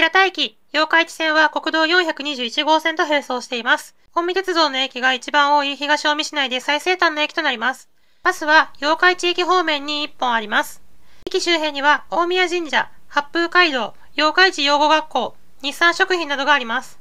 平田駅、八日市線は国道421号線と並走しています。本見鉄道の駅が一番多い東近江市内で最西端の駅となります。バスは八日市駅方面に1本あります。駅周辺には大宮神社、八風街道、八日市養護学校、日産食品などがあります。